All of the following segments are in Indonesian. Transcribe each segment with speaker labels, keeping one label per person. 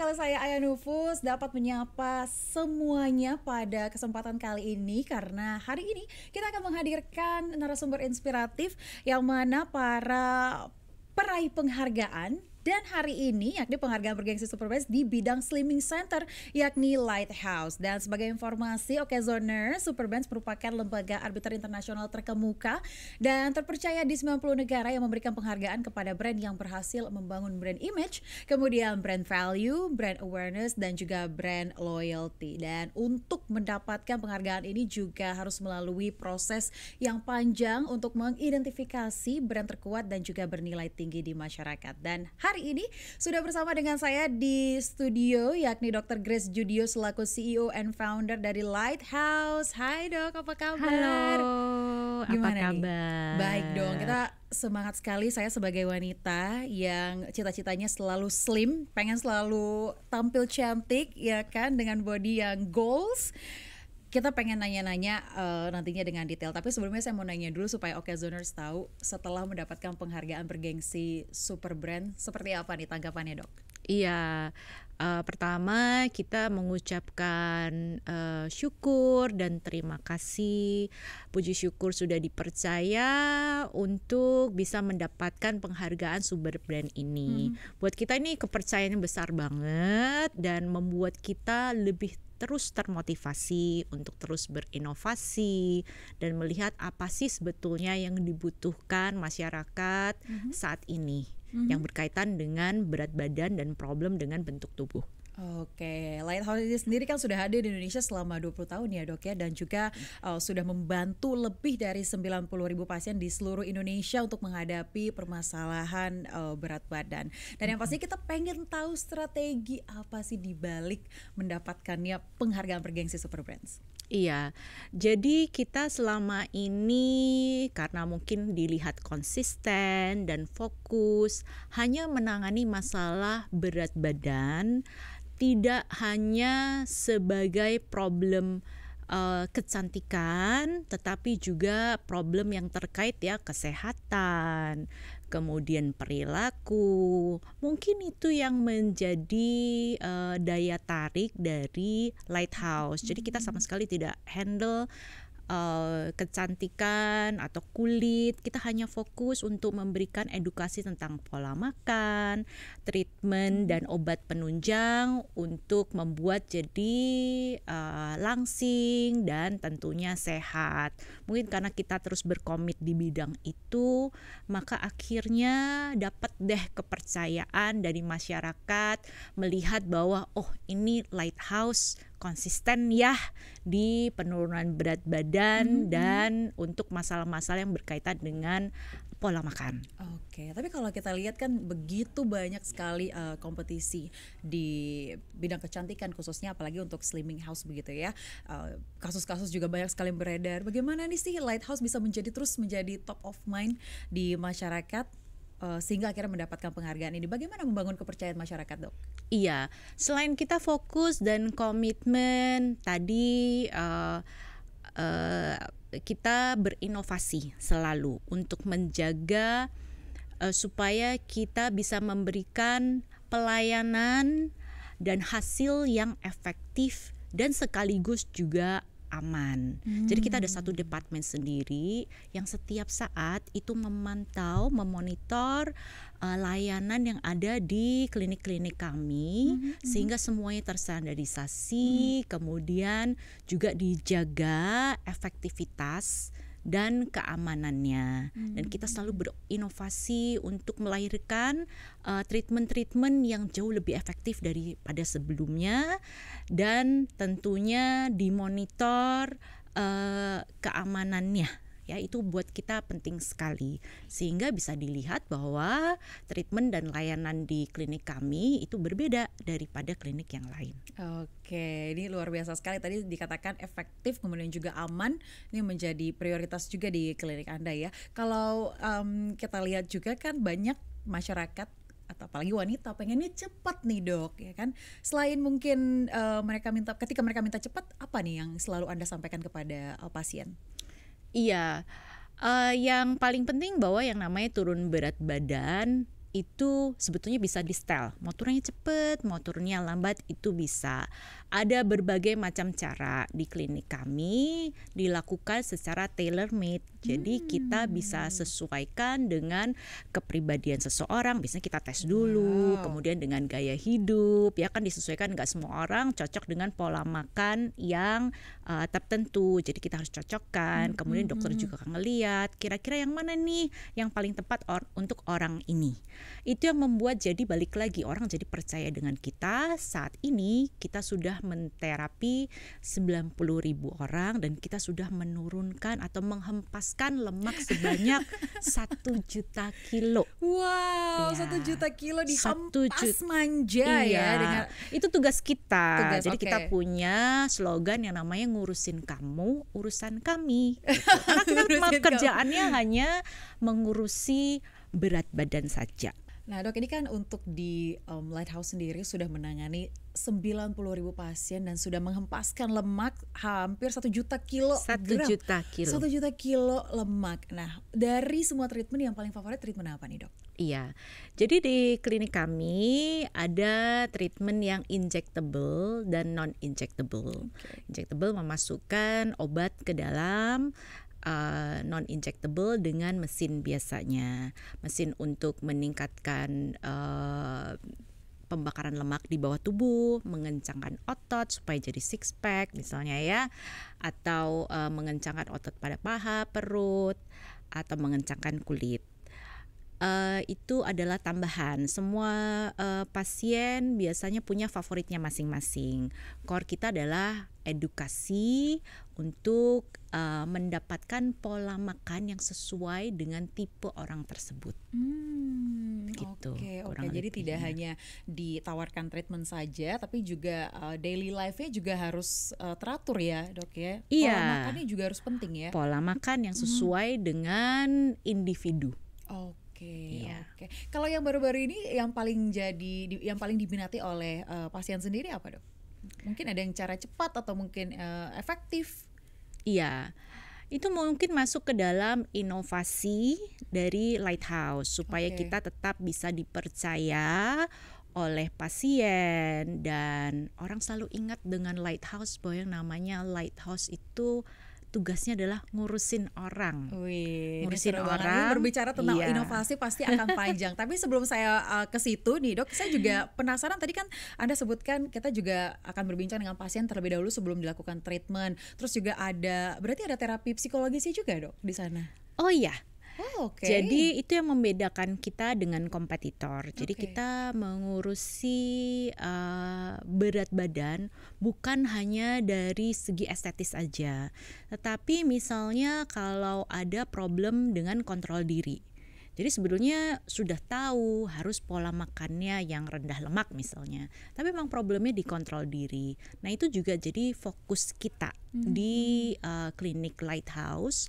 Speaker 1: sekali saya Aya Nufus dapat menyapa semuanya pada kesempatan kali ini karena hari ini kita akan menghadirkan narasumber inspiratif yang mana para peraih penghargaan dan hari ini yakni penghargaan bergengsi Superbest di bidang Slimming Center yakni Lighthouse. Dan sebagai informasi, Oke Zoner, Superbest merupakan lembaga arbiter internasional terkemuka dan terpercaya di 90 negara yang memberikan penghargaan kepada brand yang berhasil membangun brand image, kemudian brand value, brand awareness, dan juga brand loyalty. Dan untuk mendapatkan penghargaan ini juga harus melalui proses yang panjang untuk mengidentifikasi brand terkuat dan juga bernilai tinggi di masyarakat. Dan hari ini sudah bersama dengan saya di studio yakni Dr. Grace Judio selaku CEO and founder dari Lighthouse. Hai Dok, apa kabar? Halo. Gimana apa kabar? Nih? Baik dong. Kita semangat sekali saya sebagai wanita yang cita-citanya selalu slim, pengen selalu tampil cantik ya kan dengan body yang goals kita pengen nanya-nanya uh, nantinya dengan detail. Tapi sebelumnya saya mau nanya dulu supaya Oke Zoners tahu setelah mendapatkan penghargaan bergengsi super brand seperti apa nih tanggapannya dok?
Speaker 2: Iya, uh, pertama kita mengucapkan uh, syukur dan terima kasih. Puji syukur sudah dipercaya untuk bisa mendapatkan penghargaan Super brand ini. Hmm. Buat kita ini kepercayaannya besar banget dan membuat kita lebih terus termotivasi untuk terus berinovasi dan melihat apa sih sebetulnya yang dibutuhkan masyarakat mm -hmm. saat ini mm -hmm. yang berkaitan dengan berat badan dan problem dengan bentuk tubuh.
Speaker 1: Oke, Lighthouse ini sendiri kan sudah hadir di Indonesia selama 20 tahun ya dok ya dan juga uh, sudah membantu lebih dari 90 ribu pasien di seluruh Indonesia untuk menghadapi permasalahan uh, berat badan. Dan yang pasti kita pengen tahu strategi apa sih dibalik mendapatkannya penghargaan bergengsi Super Brands.
Speaker 2: Iya, jadi kita selama ini karena mungkin dilihat konsisten dan fokus hanya menangani masalah berat badan tidak hanya sebagai problem eh, kecantikan, tetapi juga problem yang terkait ya kesehatan, kemudian perilaku. Mungkin itu yang menjadi uh, daya tarik dari Lighthouse. Jadi kita sama hmm. sekali tidak handle Eh, kecantikan atau kulit, kita hanya fokus untuk memberikan edukasi tentang pola makan, treatment hmm. dan obat penunjang untuk membuat jadi uh, langsing dan tentunya sehat. Mungkin karena kita terus berkomit di bidang itu, maka akhirnya dapat deh kepercayaan dari masyarakat melihat bahwa oh ini lighthouse konsisten ya di penurunan berat badan hmm, hmm. dan untuk masalah-masalah yang berkaitan dengan pola makan. Oke, okay.
Speaker 1: tapi kalau kita lihat kan begitu banyak sekali uh, kompetisi di bidang kecantikan khususnya apalagi untuk slimming house begitu ya. Eh, kasus-kasus juga banyak sekali beredar. Bagaimana nih sih Lighthouse bisa menjadi terus menjadi top of mind di masyarakat Eh, sehingga akhirnya mendapatkan penghargaan ini. Bagaimana membangun kepercayaan masyarakat, Dok?
Speaker 2: Iya, selain kita fokus dan komitmen tadi uh, uh, kita berinovasi selalu untuk menjaga uh, supaya kita bisa memberikan pelayanan dan hasil yang efektif dan sekaligus juga aman. Hmm. Jadi kita ada hmm. satu departemen sendiri yang setiap saat itu memantau, memonitor uh, layanan yang ada di klinik-klinik kami hmm. hmm, hmm. sehingga semuanya tersandarisasi, hmm. kemudian juga dijaga efektivitas dan keamanannya. Hmm. Dan kita selalu berinovasi untuk melahirkan treatment eh, treatment-treatment yang jauh lebih efektif daripada sebelumnya dan tentunya dimonitor uh, keamanannya ya itu buat kita penting sekali sehingga bisa dilihat bahwa treatment dan layanan di klinik kami itu berbeda daripada klinik yang lain.
Speaker 1: Oke, ini luar biasa sekali tadi dikatakan efektif kemudian juga aman ini menjadi prioritas juga di klinik Anda ya. Kalau um, kita lihat juga kan banyak masyarakat atau apalagi wanita pengennya cepat nih dok ya kan selain mungkin uh, mereka minta ketika mereka minta cepat apa nih yang selalu anda sampaikan kepada uh, pasien
Speaker 2: Iya, uh, yang paling penting bahwa yang namanya turun berat badan itu sebetulnya bisa di setel. Mau turunnya cepet, mau turunnya lambat itu bisa. Ada berbagai macam cara di klinik kami dilakukan secara tailor made. Jadi hmm. kita bisa sesuaikan dengan kepribadian seseorang. Biasanya kita tes iya. dulu, wow. kemudian dengan gaya hidup, ya kan disesuaikan nggak semua orang cocok dengan pola makan yang uh, tertentu. Jadi kita harus cocokkan. Hmm. Kemudian hmm, dokter hmm. juga akan ngeliat kira-kira yang mana nih yang paling tepat or untuk orang ini. Itu yang membuat jadi balik lagi orang jadi percaya dengan kita. Saat ini kita sudah sudah menterapi 90 ribu orang dan kita sudah menurunkan atau menghempaskan lemak sebanyak satu juta kilo. Wow, iya. satu ya. juta kilo dihempas juta, manja ya iya, ya. Dengan... Itu tugas kita. Tugas, Jadi okay. kita punya slogan yang namanya ngurusin kamu, urusan kami.
Speaker 1: Gitu. Karena kita kerjaannya hanya
Speaker 2: mengurusi berat badan saja.
Speaker 1: Nah dok ini kan untuk di um, Lighthouse sendiri sudah menangani 90 ribu pasien dan sudah menghempaskan lemak hampir satu juta kilo satu juta kilo satu juta kilo lemak. Nah dari semua treatment yang paling favorit treatment apa nih dok?
Speaker 2: Iya, jadi di klinik kami ada treatment yang injectable dan non injectable. Okay. Injectable memasukkan obat ke dalam uh, non injectable dengan mesin biasanya mesin untuk meningkatkan uh, pembakaran lemak di bawah tubuh, mengencangkan otot supaya jadi six pack misalnya ya, atau uh, mengencangkan otot pada paha, perut, atau mengencangkan kulit. Uh, itu adalah tambahan. Semua uh, pasien biasanya punya favoritnya masing-masing. Core kita adalah edukasi untuk uh, mendapatkan pola makan yang sesuai dengan tipe orang tersebut.
Speaker 1: Hmm,
Speaker 2: gitu. Oke, okay, oke. Okay. Jadi tidak
Speaker 1: hanya ditawarkan treatment saja, tapi juga uh, daily life-nya juga harus uh, teratur ya, dok ya. Iya. Pola makannya juga harus penting ya. Pola
Speaker 2: makan yang hmm. sesuai hmm. dengan individu.
Speaker 1: Oke. Oke. iya. Oke. Kalau yang baru-baru ini yang paling jadi yang paling diminati oleh uh, pasien sendiri apa, Dok? mungkin ada yang cara cepat atau mungkin uh, efektif
Speaker 2: iya itu mungkin masuk ke dalam inovasi dari lighthouse supaya okay. kita tetap bisa dipercaya oleh pasien dan orang selalu ingat dengan lighthouse bahwa yang namanya lighthouse itu tugasnya adalah ngurusin orang. Wih, ngurusin orang. Ini berbicara tentang iya. inovasi pasti akan panjang. Tapi sebelum saya uh, ke
Speaker 1: situ nih, Dok, saya juga penasaran tadi kan Anda sebutkan kita juga akan berbincang dengan pasien terlebih dahulu sebelum dilakukan treatment. Terus juga ada berarti ada terapi psikologisnya juga, Dok, di sana.
Speaker 2: Oh iya, Oh, okay. Jadi itu yang membedakan kita dengan kompetitor. Jadi okay. kita mengurusi uh, berat badan bukan hanya dari segi estetis aja, tetapi misalnya kalau ada problem dengan kontrol diri. Jadi sebetulnya sudah tahu harus pola makannya yang rendah lemak misalnya, tapi memang problemnya di kontrol diri. Nah itu juga jadi fokus kita mm -hmm. di uh, eh, klinik Lighthouse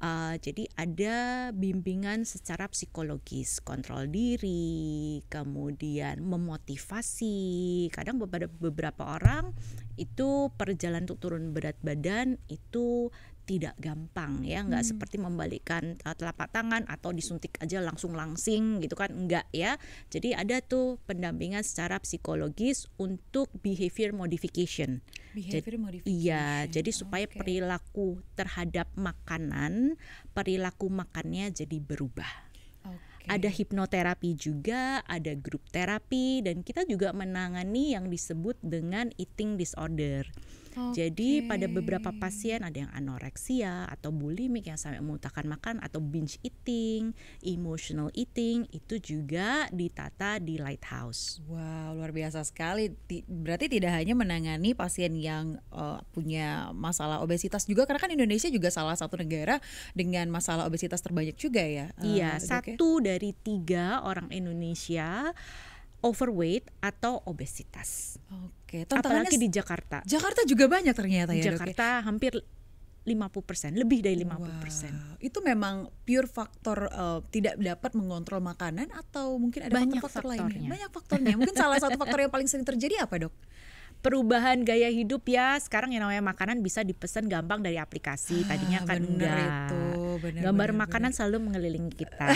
Speaker 2: Uh, jadi ada bimbingan secara psikologis, kontrol diri, kemudian memotivasi. Kadang beberapa beberapa orang itu perjalanan untuk turun berat badan itu tidak gampang ya nggak hmm. seperti membalikan telapak tangan atau disuntik aja langsung langsing gitu kan enggak ya jadi ada tuh pendampingan secara psikologis untuk behavior modification behavior iya, modification iya jadi supaya okay. perilaku terhadap makanan perilaku makannya jadi berubah Okay. Ada hipnoterapi juga, ada grup terapi dan kita juga menangani yang disebut dengan eating disorder. Okay. Jadi pada beberapa pasien ada yang anoreksia atau bulimik yang sampai memuntahkan makan atau binge eating, emotional eating itu juga ditata di Lighthouse. Wow, luar biasa sekali. Berarti tidak hanya menangani pasien
Speaker 1: yang uh, punya masalah obesitas juga karena kan Indonesia juga salah satu negara dengan masalah obesitas terbanyak juga ya. Uh, iya, ya?
Speaker 2: satu okay dari tiga orang Indonesia overweight atau obesitas. Oke, apalagi di Jakarta. Jakarta juga banyak ternyata ya. ya? Jakarta dok. hampir 50%, lebih dari 50%. Wow. Itu
Speaker 1: memang pure faktor uh, tidak dapat mengontrol makanan atau mungkin ada banyak faktor, -faktor lainnya. Banyak
Speaker 2: faktornya. Mungkin salah satu faktor yang paling sering terjadi apa, Dok? perubahan gaya hidup ya sekarang yang namanya makanan bisa dipesan gampang dari aplikasi tadinya ah, kan enggak itu bener, gambar bener, makanan bener. selalu mengelilingi kita.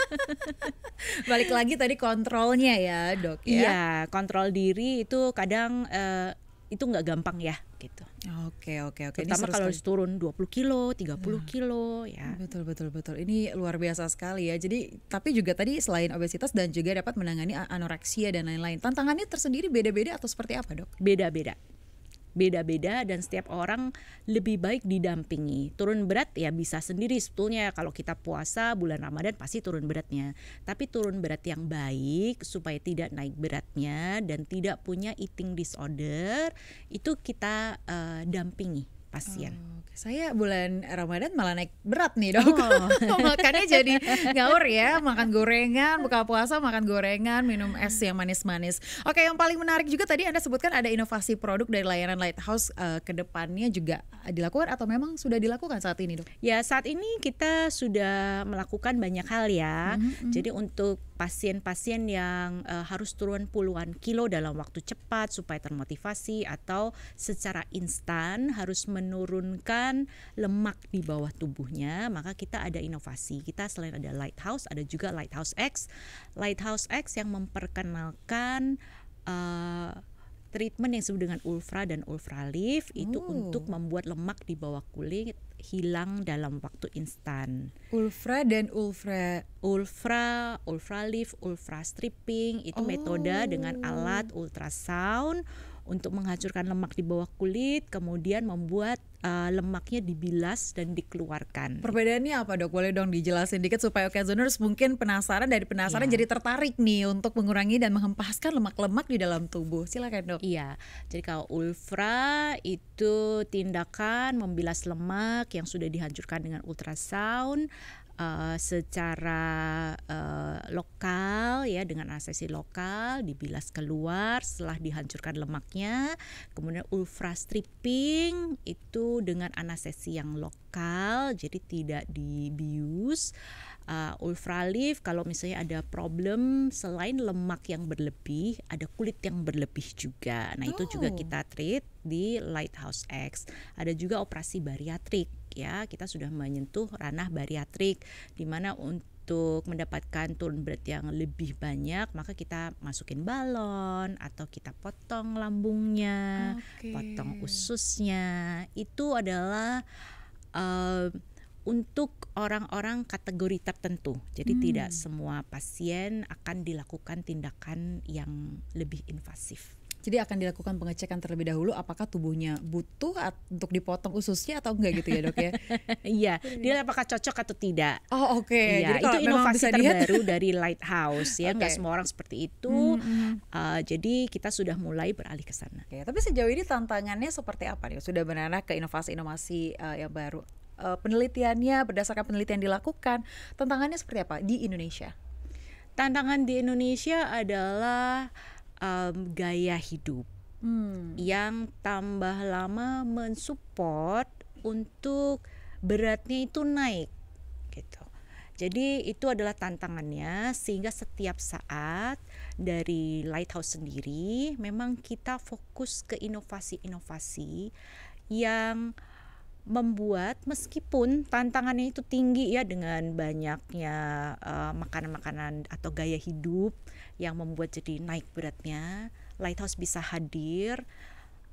Speaker 2: Balik lagi tadi kontrolnya ya dok. Ya? Iya kontrol diri itu kadang uh, itu nggak gampang ya gitu. Oke oke oke. Terutama kalau harus turun 20 kilo, 30 nah, kilo
Speaker 1: ya. Betul betul betul. Ini luar biasa sekali ya. Jadi tapi juga tadi selain obesitas dan juga dapat
Speaker 2: menangani anoreksia dan lain-lain. Tantangannya tersendiri beda-beda atau seperti apa, Dok? Beda-beda beda-beda dan setiap orang lebih baik didampingi. Turun berat ya bisa sendiri sebetulnya kalau kita puasa bulan Ramadan pasti turun beratnya. Tapi turun berat yang baik supaya tidak naik beratnya dan tidak punya eating disorder itu kita uh, dampingi pasien. Hmm saya bulan Ramadan malah naik berat
Speaker 1: nih dok. Oh. Makannya jadi ngaur ya, makan gorengan, buka puasa makan gorengan, minum es yang manis-manis. Oke, yang paling menarik juga tadi Anda sebutkan ada inovasi produk dari layanan Lighthouse uh, ke depannya juga eh, dilakukan atau memang sudah dilakukan saat ini dok?
Speaker 2: Ya, saat ini kita sudah melakukan banyak hal ya. Mm -hmm. Jadi untuk pasien-pasien yang uh, harus turun puluhan kilo dalam waktu cepat supaya termotivasi atau secara instan harus menurunkan lemak di bawah tubuhnya maka kita ada inovasi kita selain ada lighthouse ada juga lighthouse X lighthouse X yang memperkenalkan uh, treatment yang disebut dengan Ultra dan Ultra hmm. itu oh. untuk membuat lemak di bawah kulit hilang dalam waktu instan. Ultra dan Ultra, Ultra, Ultra Lift, Ultra stripping itu oh. metode dengan oh. alat ultrasound untuk menghancurkan lemak di bawah kulit, kemudian membuat uh, lemaknya dibilas dan dikeluarkan.
Speaker 1: Perbedaannya apa dok? Boleh dong dijelasin dikit supaya occasioners mungkin penasaran dari penasaran yeah. jadi tertarik nih
Speaker 2: untuk mengurangi dan menghempaskan lemak-lemak di dalam tubuh. Silakan dok. Iya, jadi kalau ultra itu tindakan membilas lemak yang sudah dihancurkan dengan ultrasound uh, secara uh, lokal ya dengan asesi lokal dibilas keluar setelah dihancurkan lemaknya kemudian ultra stripping itu dengan anestesi yang lokal jadi tidak dibius uh, ultralift kalau misalnya ada problem selain lemak yang berlebih ada kulit yang berlebih juga nah oh. itu juga oh. kita treat di Lighthouse X ada juga operasi bariatrik ya kita sudah menyentuh ranah bariatrik di mana untuk mendapatkan turun berat yang lebih banyak maka kita masukin balon atau kita potong lambungnya, okay. potong ususnya. Itu adalah uh, untuk orang-orang kategori tertentu. Jadi hmm. tidak semua pasien akan dilakukan tindakan yang lebih invasif.
Speaker 1: Jadi akan dilakukan pengecekan terlebih dahulu apakah tubuhnya butuh untuk dipotong ususnya atau enggak gitu ya dok ya?
Speaker 2: Iya, dia iya. apakah cocok atau tidak? Oh oke. Okay. Ya, itu inovasi terbaru lihat. dari Lighthouse ya, okay. semua orang seperti itu. Mm -hmm. uh, jadi kita sudah mulai beralih ke sana. Okay, tapi
Speaker 1: sejauh ini tantangannya seperti apa nih? Sudah benar-benar ke inovasi-inovasi uh, yang baru? Eh, penelitiannya berdasarkan penelitian dilakukan tantangannya seperti apa di Indonesia?
Speaker 2: Tantangan di Indonesia adalah um, gaya hidup hmm. yang tambah lama mensupport untuk beratnya itu naik gitu. Jadi itu adalah tantangannya sehingga setiap saat dari Lighthouse sendiri memang kita fokus ke inovasi-inovasi yang membuat meskipun tantangannya itu tinggi ya dengan banyaknya eh, makanan-makanan uh, atau gaya hidup yang membuat jadi naik beratnya, Lighthouse bisa hadir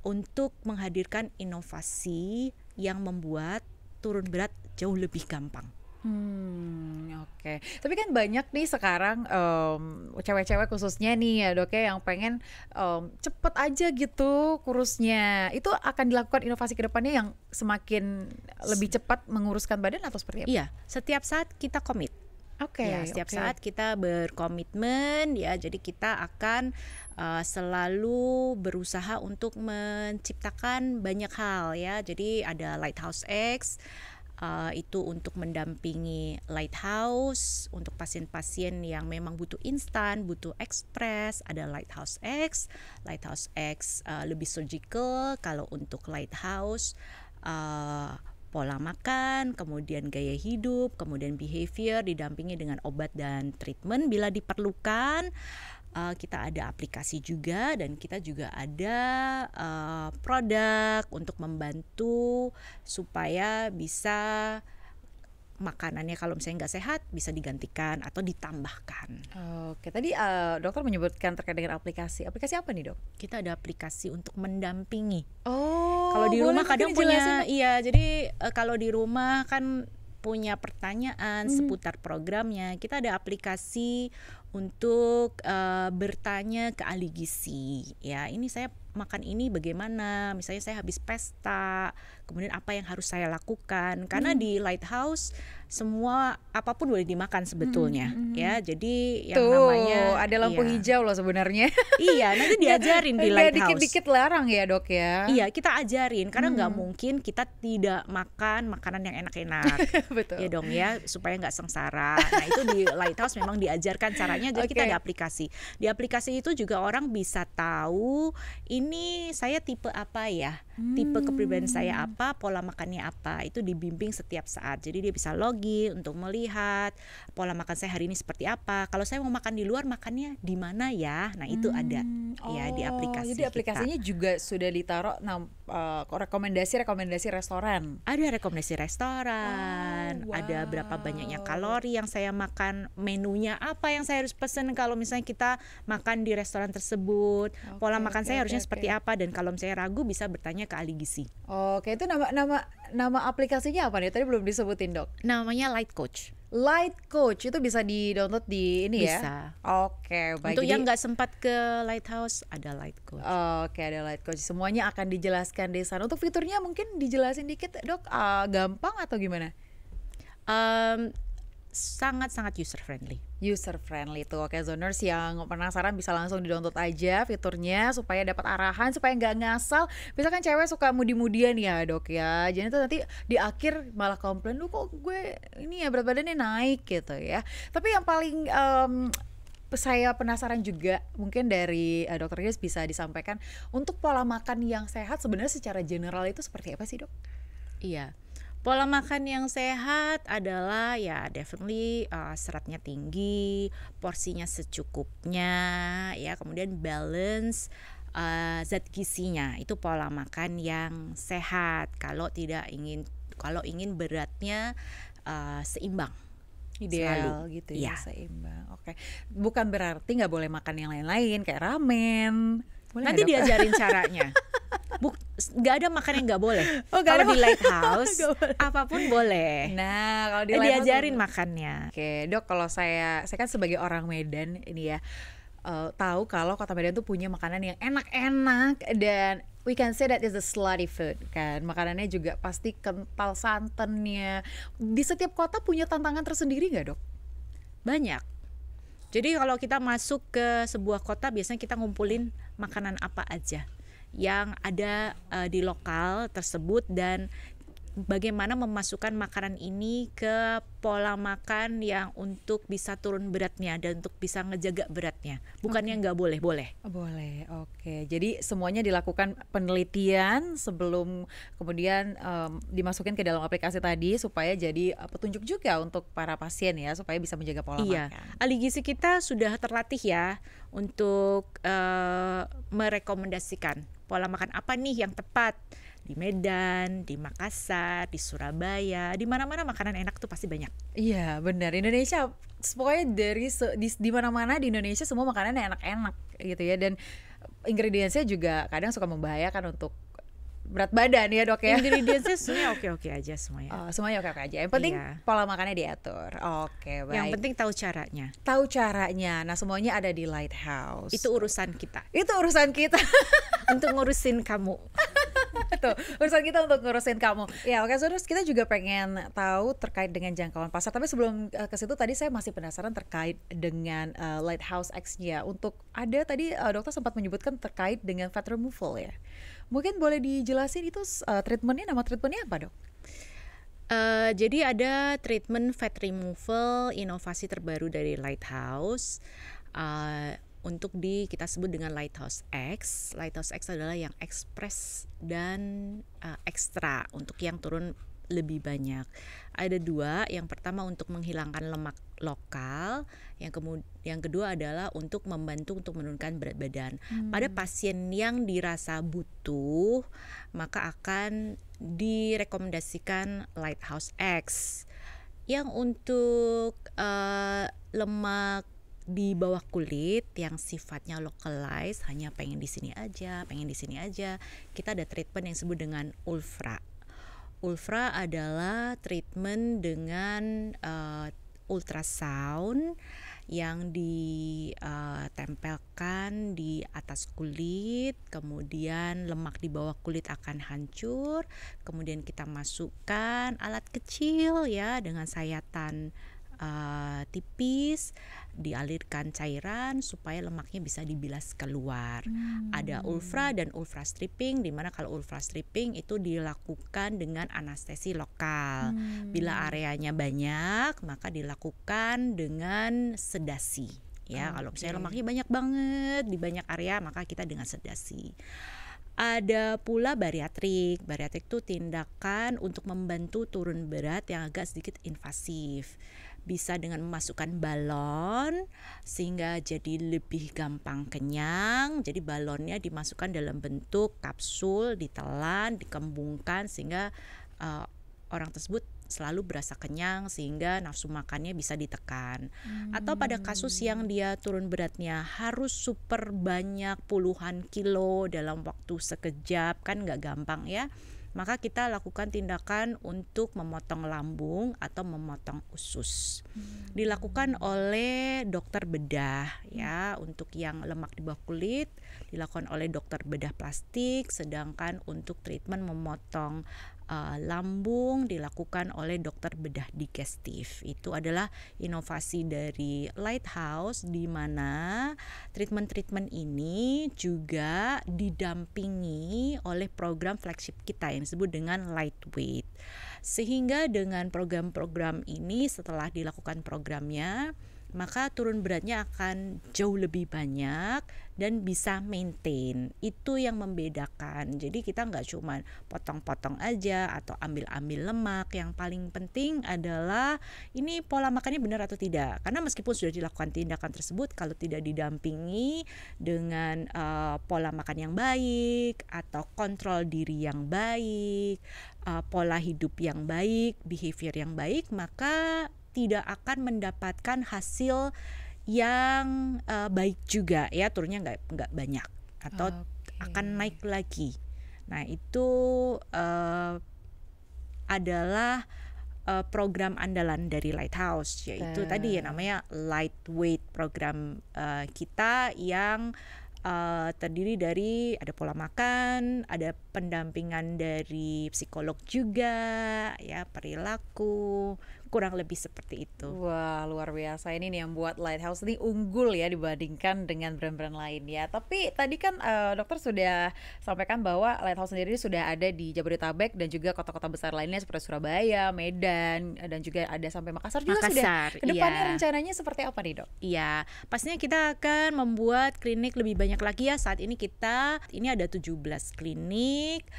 Speaker 2: untuk menghadirkan inovasi yang membuat turun berat jauh lebih gampang.
Speaker 1: Hmm, oke.
Speaker 2: Okay. Tapi kan banyak
Speaker 1: nih sekarang cewek mmm, cewek-cewek khususnya nih ya dok ya yang pengen um, cepet aja gitu kurusnya. Itu akan dilakukan inovasi kedepannya yang semakin lebih cepat menguruskan badan atau seperti apa? Iya,
Speaker 2: setiap saat kita komit. Oke. Okay, ya, setiap okay. saat kita berkomitmen ya, jadi kita akan uh, selalu berusaha untuk menciptakan banyak hal ya. Jadi ada Lighthouse X Eh, itu untuk mendampingi lighthouse untuk pasien-pasien yang memang butuh instan, butuh ekspres, ada lighthouse X, lighthouse X uh, lebih surgical kalau untuk lighthouse uh, pola makan, kemudian gaya hidup, kemudian behavior didampingi dengan obat dan treatment bila diperlukan uh, kita ada aplikasi juga dan kita juga ada uh, produk untuk membantu supaya bisa makanannya kalau misalnya nggak sehat bisa digantikan atau ditambahkan. Oke, tadi uh, dokter menyebutkan terkait dengan aplikasi. Aplikasi apa nih dok? Kita ada aplikasi untuk mendampingi. Oh. Kalau di rumah kadang punya, iya. Jadi uh, kalau di rumah kan punya pertanyaan hmm. seputar programnya, kita ada aplikasi untuk uh, bertanya ke ahli gizi. Ya, ini saya makan ini bagaimana? Misalnya saya habis pesta, kemudian apa yang harus saya lakukan karena hmm. di lighthouse semua apapun boleh dimakan sebetulnya hmm. hmm. ya jadi yang Tuh, namanya ada lampu iya. hijau loh sebenarnya iya nanti diajarin di lighthouse dikit-dikit larang ya dok ya iya kita ajarin karena nggak hmm. mungkin kita tidak makan makanan yang enak-enak betul ya dong ya supaya nggak sengsara nah itu di lighthouse memang diajarkan caranya jadi okay. kita ada aplikasi di aplikasi itu juga orang bisa tahu ini saya tipe apa ya hmm. tipe kepribadian saya apa, pola makannya apa, itu dibimbing setiap saat. Jadi dia bisa login untuk melihat pola makan saya hari ini seperti apa. Kalau saya mau makan di luar, makannya di mana ya? Nah, itu hmm. ada iya, oh, ya di aplikasi. Jadi aplikasinya kita. juga sudah ditaruh nah, uh, eh, rekomendasi-rekomendasi restoran. Ada rekomendasi restoran, oh, wow. ada berapa banyaknya kalori yang saya makan, menunya apa yang saya harus pesen kalau misalnya kita makan di restoran tersebut, okay, pola makan okay, saya okay, harusnya okay. seperti apa dan kalau misalnya ragu bisa bertanya ke ahli gizi.
Speaker 1: Oke, okay, itu nama nama nama aplikasinya apa nih? Tadi belum disebutin, Dok. Namanya Light
Speaker 2: Coach. Light
Speaker 1: Coach itu bisa di download di ini ya? bisa. ya. Oke,
Speaker 2: okay, baik. Untuk Jadi, yang nggak
Speaker 1: sempat ke Lighthouse ada Light Coach. Oke, okay, ada Light Coach. Semuanya akan dijelaskan di sana. Untuk fiturnya mungkin dijelasin dikit, Dok. Uh, gampang atau gimana? Um, sangat-sangat user friendly. User friendly itu oke zoners yang penasaran bisa langsung di didownload aja fiturnya supaya dapat arahan supaya nggak ngasal. Misalkan cewek suka mudi-mudian ya dok ya, jadi itu nanti di akhir malah komplain lu kok gue ini ya berat badannya naik gitu ya. Tapi yang paling um, saya penasaran juga mungkin dari uh, dokter Gis bisa disampaikan untuk pola makan yang sehat sebenarnya secara general itu seperti apa sih dok?
Speaker 2: Iya Pola makan yang sehat adalah ya definitely uh, seratnya tinggi, porsinya secukupnya, ya kemudian balance uh, zat gizinya itu pola makan yang sehat. Kalau tidak ingin kalau ingin beratnya uh, seimbang
Speaker 1: ideal Selalu. gitu ya, ya
Speaker 2: seimbang. Oke, okay. bukan berarti nggak boleh
Speaker 1: makan yang lain-lain kayak ramen, boleh Nanti diajarin caranya. Buk, gak ada makan yang gak boleh. Oh, gak kalau di lighthouse boleh. apapun boleh. Nah, kalau di eh, diajarin makannya. Oke, Dok, kalau saya saya kan sebagai orang Medan ini ya uh, tahu kalau kota Medan tuh punya makanan yang enak-enak dan we can say that is a slutty food kan makanannya juga pasti kental santannya di setiap kota
Speaker 2: punya tantangan tersendiri nggak dok banyak jadi kalau kita masuk ke sebuah kota biasanya kita ngumpulin makanan apa aja yang ada uh, di lokal tersebut dan bagaimana memasukkan makanan ini ke pola makan yang untuk bisa turun beratnya dan untuk bisa ngejaga beratnya. Bukannya nggak boleh, boleh.
Speaker 1: Oh, boleh, oke.
Speaker 2: Okay. Jadi semuanya dilakukan penelitian
Speaker 1: sebelum kemudian um, dimasukin ke dalam aplikasi tadi supaya jadi eh, petunjuk
Speaker 2: juga untuk para pasien ya supaya bisa menjaga pola iya. makan. Iya, ahli gizi kita sudah terlatih ya untuk uh, merekomendasikan pola makan apa nih yang tepat di Medan, di Makassar, di Surabaya, di mana-mana makanan enak tuh pasti banyak.
Speaker 1: Iya, benar. Indonesia pokoknya dari di, di mana-mana di Indonesia semua makanan enak-enak gitu ya dan ingredientsnya juga kadang suka membahayakan untuk berat badan ya dok ya ingredientsnya semuanya
Speaker 2: oke oke aja semuanya
Speaker 1: oh, semuanya oke oke aja yang penting iya. pola makannya diatur oke baik yang penting tahu caranya tahu caranya nah semuanya ada di lighthouse itu urusan kita itu urusan kita untuk ngurusin kamu tuh urusan kita untuk ngurusin kamu ya oke okay, terus kita juga pengen tahu terkait dengan jangkauan pasar tapi sebelum uh, ke situ tadi saya masih penasaran terkait dengan uh, lighthouse X-nya untuk ada tadi uh, dokter sempat menyebutkan terkait dengan fat removal ya mungkin boleh dijelasin itu uh, treatmentnya nama treatmentnya apa dok
Speaker 2: Uh, jadi ada treatment fat removal inovasi terbaru dari Lighthouse. Uh, untuk di kita sebut dengan Lighthouse X. Lighthouse X adalah yang ekspres dan uh, ekstra untuk yang turun lebih banyak. Ada dua, yang pertama untuk menghilangkan lemak lokal, yang kemudian yang kedua adalah untuk membantu untuk menurunkan berat badan. Hmm. Pada pasien yang dirasa butuh, maka akan direkomendasikan Lighthouse X. Yang untuk uh, lemak di bawah kulit yang sifatnya localized hanya pengen di sini aja, pengen di sini aja. Kita ada treatment yang disebut dengan ultra. Ultra adalah treatment dengan uh, ultrasound yang ditempelkan eh, di atas kulit, kemudian lemak di bawah kulit akan hancur, kemudian kita masukkan alat kecil ya dengan sayatan Eh, tipis, dialirkan cairan supaya lemaknya bisa dibilas keluar. Hmm. Ada ultra dan ultra stripping di mana kalau ultra stripping itu dilakukan dengan anestesi lokal. Hmm. Bila areanya banyak, maka dilakukan dengan sedasi. Ya, okay. kalau misalnya lemaknya banyak banget di banyak area, maka kita dengan sedasi. Ada pula bariatrik. Bariatrik itu tindakan untuk membantu turun berat yang agak sedikit invasif bisa dengan memasukkan balon sehingga jadi lebih gampang kenyang. Jadi balonnya dimasukkan dalam bentuk kapsul, ditelan, dikembungkan sehingga uh, orang tersebut selalu berasa kenyang sehingga nafsu makannya bisa ditekan. Hmm. Atau pada kasus yang hmm. dia turun beratnya harus super banyak puluhan kilo dalam waktu sekejap kan nggak gampang ya maka kita lakukan tindakan untuk memotong lambung atau memotong usus. Dilakukan oleh dokter bedah ya untuk yang lemak di bawah kulit dilakukan oleh dokter bedah plastik, sedangkan untuk treatment memotong uh, lambung dilakukan oleh dokter bedah digestif. Itu adalah inovasi dari Lighthouse di mana treatment-treatment ini juga didampingi oleh program flagship kita yang disebut dengan Lightweight. Sehingga dengan program-program ini setelah dilakukan programnya maka turun beratnya akan jauh lebih banyak dan bisa maintain. Itu yang membedakan. Jadi kita nggak cuma potong-potong aja atau ambil-ambil lemak. Yang paling penting adalah ini pola makannya benar atau tidak. Karena meskipun sudah dilakukan tindakan tersebut, kalau tidak didampingi dengan uh, pola makan yang baik atau kontrol diri yang baik, uh, pola hidup yang baik, behavior yang baik, maka tidak akan mendapatkan hasil yang uh, baik juga ya turunnya nggak nggak banyak atau okay. akan naik lagi nah itu uh, adalah uh, program andalan dari Lighthouse yaitu uh. tadi ya namanya lightweight program uh, kita yang uh, terdiri dari ada pola makan, ada pendampingan dari psikolog juga, ya perilaku, kurang lebih seperti itu.
Speaker 1: Wah luar biasa ini nih yang buat Lighthouse ini unggul ya dibandingkan dengan brand-brand lain ya. Tapi tadi kan uh, dokter sudah sampaikan bahwa Lighthouse sendiri sudah ada di Jabodetabek dan juga kota-kota besar lainnya seperti Surabaya, Medan eh, dan juga ada sampai Makassar juga Makassar, sudah. Kedepannya iya. rencananya seperti apa nih dok?
Speaker 2: Iya pastinya kita akan membuat klinik lebih banyak lagi ya saat ini kita ini ada 17 klinik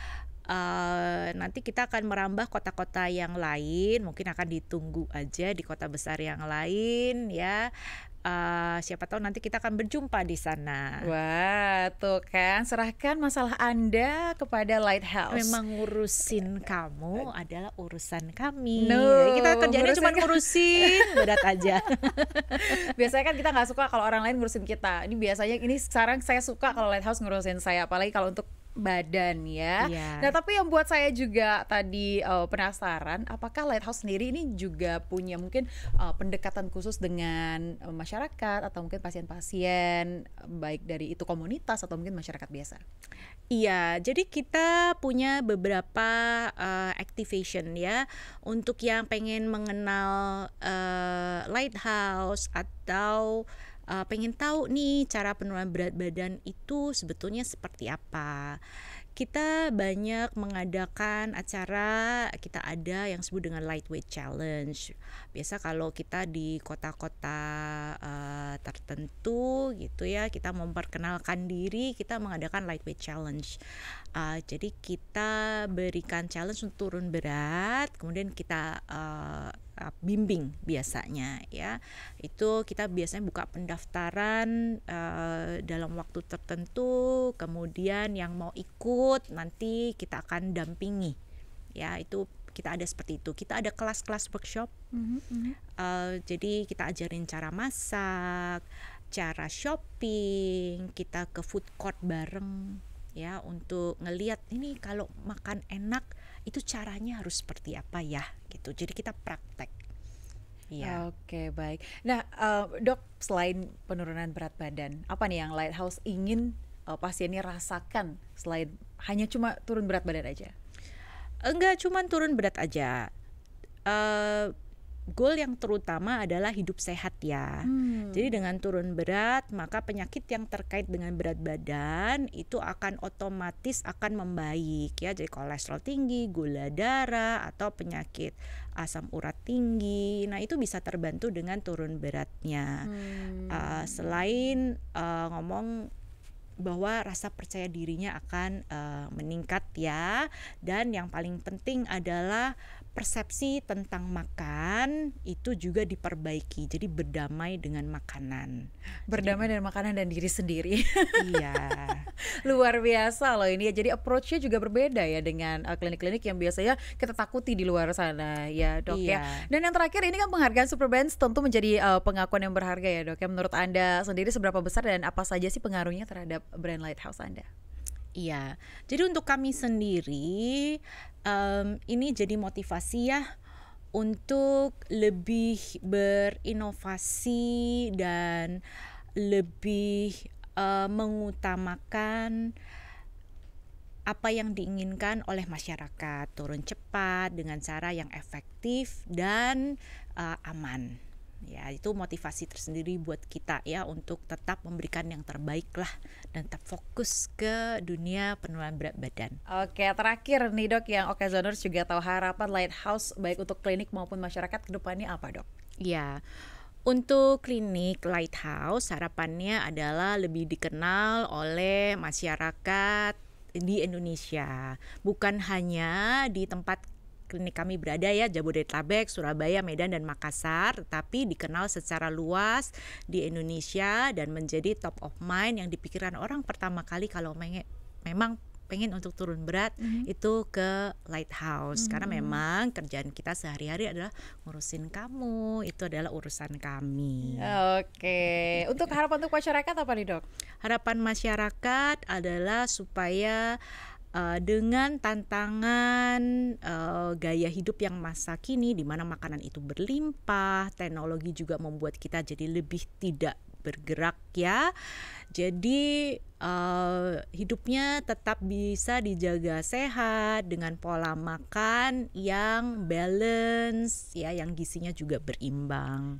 Speaker 2: Uh, nanti kita akan merambah kota-kota yang lain, mungkin akan ditunggu aja di kota besar yang lain ya. Uh, siapa tahu nanti kita akan berjumpa di sana. Wah, tuh kan serahkan masalah Anda kepada Lighthouse. Memang ngurusin kamu eh, adalah urusan
Speaker 1: kami. No, kita kerjanya cuma
Speaker 2: ngurusin berat aja.
Speaker 1: biasanya kan kita nggak suka kalau orang lain ngurusin kita. Ini biasanya ini sekarang saya suka kalau Lighthouse ngurusin saya, apalagi kalau untuk badan ya. Yeah. Nah, tapi yang buat saya juga tadi uh, penasaran, apakah Lighthouse sendiri ini juga punya mungkin uh, pendekatan khusus dengan uh, masyarakat atau mungkin pasien-pasien baik dari itu komunitas atau mungkin masyarakat biasa?
Speaker 2: Iya, jadi kita punya beberapa uh, activation ya untuk yang pengen mengenal uh, Lighthouse atau uh, pengen tahu nih cara penurunan berat badan itu sebetulnya seperti apa. Kita banyak mengadakan acara kita ada yang disebut dengan lightweight challenge. Biasa kalau kita di kota-kota uh, tertentu gitu ya, kita memperkenalkan diri, kita mengadakan lightweight challenge. Uh, jadi kita berikan challenge untuk turun berat, kemudian kita uh, Uh, bimbing biasanya ya itu kita biasanya buka pendaftaran uh, dalam waktu tertentu kemudian yang mau ikut nanti kita akan dampingi ya itu kita ada seperti itu kita ada kelas-kelas workshop mm -hmm. uh, jadi kita ajarin cara masak cara shopping kita ke food court bareng ya untuk ngelihat ini kalau makan enak itu caranya harus seperti apa ya gitu jadi kita praktek Iya. Oke baik.
Speaker 1: Nah uh, dok selain penurunan berat badan, apa nih yang Lighthouse ingin uh, eh, pasiennya rasakan selain hanya cuma turun berat badan
Speaker 2: aja? Enggak, cuma turun berat aja. Uh, goal yang terutama adalah hidup sehat ya. Hmm. Jadi dengan turun berat, maka penyakit yang terkait dengan berat badan itu akan otomatis akan membaik ya. Jadi kolesterol tinggi, gula darah atau penyakit asam urat tinggi. Nah, itu bisa terbantu dengan turun beratnya. Hmm. Uh, selain uh, ngomong bahwa rasa percaya dirinya akan uh, meningkat ya dan yang paling penting adalah persepsi tentang makan itu juga diperbaiki. Jadi berdamai dengan makanan. Berdamai dengan makanan dan diri sendiri. Iya.
Speaker 1: Luar biasa loh ini ya. Jadi approach-nya juga berbeda ya dengan uh, klinik-klinik yang biasanya kita takuti di luar sana ya, Dok ya. iya. ya. Dan yang terakhir ini kan penghargaan Superbands tentu menjadi uh, pengakuan yang berharga ya, Dok. Ya menurut Anda sendiri seberapa besar dan apa saja sih pengaruhnya terhadap brand Lighthouse Anda?
Speaker 2: Iya, jadi untuk kami sendiri um, ini jadi motivasi ya untuk lebih berinovasi dan lebih uh, mengutamakan apa yang diinginkan oleh masyarakat turun cepat dengan cara yang efektif dan uh, aman ya itu motivasi tersendiri buat kita ya untuk tetap memberikan yang terbaik lah dan tetap fokus ke dunia penurunan berat badan.
Speaker 1: Oke terakhir nih dok yang Zoners juga tahu harapan Lighthouse baik untuk klinik maupun masyarakat kedepannya apa dok?
Speaker 2: Ya untuk klinik Lighthouse harapannya adalah lebih dikenal oleh masyarakat di Indonesia, bukan hanya di tempat klinik kami berada ya Jabodetabek, Surabaya, Medan dan Makassar, tapi dikenal secara luas di Indonesia dan menjadi top of mind yang dipikiran orang pertama kali kalau memang pengen untuk turun berat mm -hmm. itu ke lighthouse mm -hmm. karena memang kerjaan kita sehari-hari adalah ngurusin kamu itu adalah urusan kami. Oke, okay. untuk harapan untuk masyarakat apa nih dok? Harapan masyarakat adalah supaya uh, dengan tantangan uh, gaya hidup yang masa kini di mana makanan itu berlimpah, teknologi juga membuat kita jadi lebih tidak bergerak ya. Jadi uh, hidupnya tetap bisa dijaga sehat dengan pola makan yang balance ya yang gisinya juga berimbang.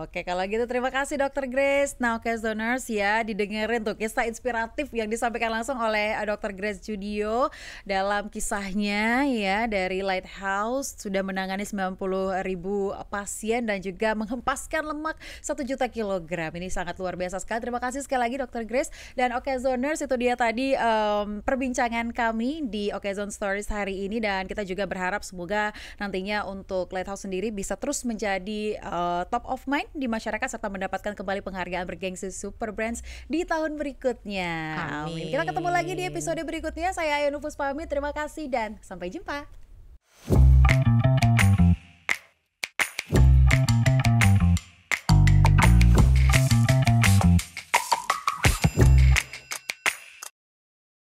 Speaker 1: oke kalau gitu terima kasih Dokter Grace. Nah, oke okay, ya didengerin tuh kisah inspiratif yang disampaikan langsung oleh eh, Dokter Grace Studio dalam kisahnya ya dari Lighthouse sudah menangani 90 ribu pasien dan juga menghempaskan lemak 1 juta kilogram. Ini sangat luar biasa sekali. Terima kasih sekali lagi Dr. Grace dan Oke Zoners itu dia tadi um, perbincangan kami di Oke Zone Stories hari ini dan kita juga berharap semoga nantinya untuk Lighthouse sendiri bisa terus menjadi uh, top of mind di masyarakat serta mendapatkan kembali penghargaan bergengsi Super Brands di tahun berikutnya. Amin. Kita ketemu lagi di episode berikutnya. Saya Ayu Nufus pamit. Terima kasih dan sampai jumpa.